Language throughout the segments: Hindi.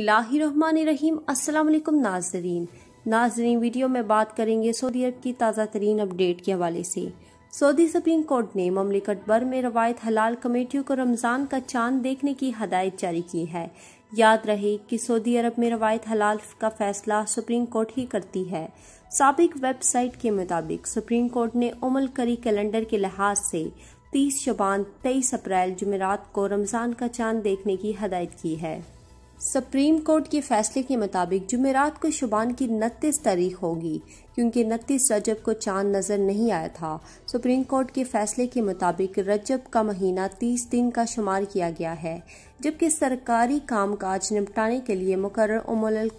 रहीम अस्सलाम वालेकुम नाजरीन नाजरीन वीडियो में बात करेंगे सऊदी अरब की ताज़ा तरीन अपडेट के हवाले से सऊदी सुप्रीम कोर्ट ने ममलिकट भर में रवायत हलाल कमेटियों को रमज़ान का चांद देखने की हदायत जारी की है याद रहे कि सऊदी अरब में रवायत हलाल का फैसला सुप्रीम कोर्ट ही करती है सबक वेबसाइट के मुताबिक सुप्रीम कोर्ट ने उमल करी कैलेंडर के लिहाज से तीस शबान तेईस अप्रैल जुमेरात को रमज़ान का चांद देखने की हदायत की है सुप्रीम कोर्ट के फैसले के मुताबिक जुमेरात को शुबान की उनतीस तारीख होगी क्योंकि इकतीस रजब को चांद नजर नहीं आया था सुप्रीम कोर्ट के फैसले के मुताबिक रजब का महीना तीस दिन का शुमार किया गया है जबकि सरकारी कामकाज निपटाने के लिए मुकर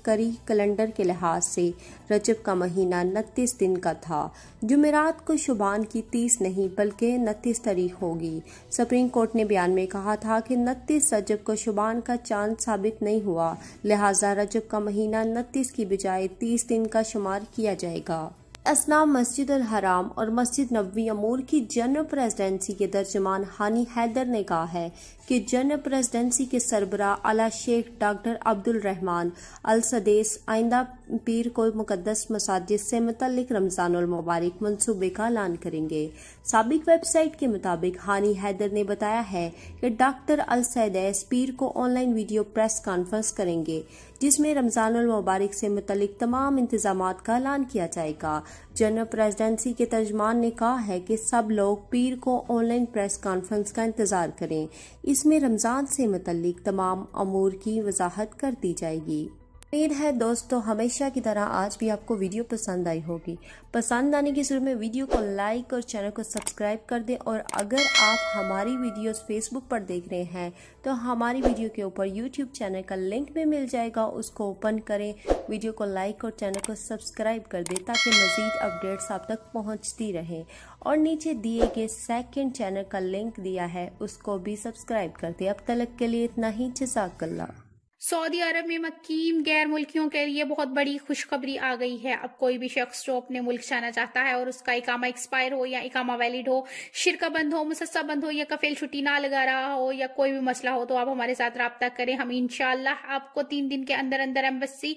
करी कैलेंडर के लिहाज से रजब का महीना उनतीस दिन का था जुमेरात को शुबान की तीस नहीं बल्कि उनतीस तारीख होगी सुप्रीम कोर्ट ने बयान में कहा था कि उनतीस रजब को शुबान का चांद साबित नहीं हुआ लिहाजा रजब का महीना उनतीस की बजाय तीस दिन का शुमार किया जाएगा रहेगा असना मस्जिद अल हराम और मस्जिद नबी अमूर की जनरल प्रेसिडेंसी के दर्जमान हानी हैदर ने कहा है कि जनरल प्रेसिडेंसी के सरबरा अला Sheikh doctor Abdul Rahman al Sudais आइंदा पीर को मुकदस मसाजिद से मतलब मुबारक मनसूबे का ऐलान करेंगे सबक वेबसाइट के मुताबिक हानी हैदर ने बताया है कि डॉक्टर अल सदैस पीर को ऑनलाइन वीडियो प्रेस कॉन्फ्रेंस करेंगे जिसमें रमजान मुबारक से मुतलिक तमाम इंतजाम का ऐलान किया जाएगा जनरल प्रेसिडेंसी के तर्जमान ने कहा है कि सब लोग पीर को ऑनलाइन प्रेस कॉन्फ्रेंस का इंतजार करें इसमें रमजान से मुतलिक तमाम अमूर की वजाहत कर दी जाएगी उम्मीद है दोस्तों हमेशा की तरह आज भी आपको वीडियो पसंद आई होगी पसंद आने की शुरू में वीडियो को लाइक और चैनल को सब्सक्राइब कर दें और अगर आप हमारी वीडियोस फेसबुक पर देख रहे हैं तो हमारी वीडियो के ऊपर यूट्यूब चैनल का लिंक भी मिल जाएगा उसको ओपन करें वीडियो को लाइक और चैनल को सब्सक्राइब कर दें ताकि मज़ीद अपडेट्स आप तक पहुँचती रहें और नीचे दिए गए सेकेंड चैनल का लिंक दिया है उसको भी सब्सक्राइब कर दें अब तलक के लिए इतना ही जजाकल्ला सऊदी अरब में मकीम गैर मुल्कियों के लिए बहुत बड़ी खुशखबरी आ गई है अब कोई भी शख्स जो अपने मुल्क जाना चाहता है और उसका इकामा एक्सपायर हो या इकामा वैलिड हो शिरका बंद हो मुसस्सा बंद हो या कफेल छुट्टी ना लगा रहा हो या कोई भी मसला हो तो आप हमारे साथ रबता करें हम इनशाला आपको तीन दिन के अंदर अंदर एम्बेसी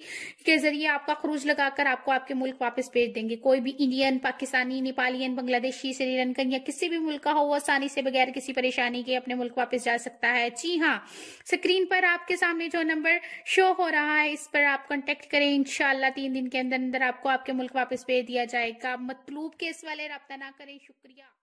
के जरिए आपका खरूज लगाकर आपको आपके मुल्क वापस भेज देंगे कोई भी इंडियन पाकिस्तानी नेपालियन बांग्लादेशी श्रीलंकन या किसी भी मुल्क का हो वो आसानी से बगैर किसी परेशानी के अपने मुल्क वापस जा सकता है जी हाँ स्क्रीन पर आपके सामने जो नंबर शो हो रहा है इस पर आप कॉन्टेक्ट करें इनशाला तीन दिन के अंदर अंदर आपको आपके मुल्क वापस भेज दिया जाएगा मतलूब केस वाले रब्ता ना करें शुक्रिया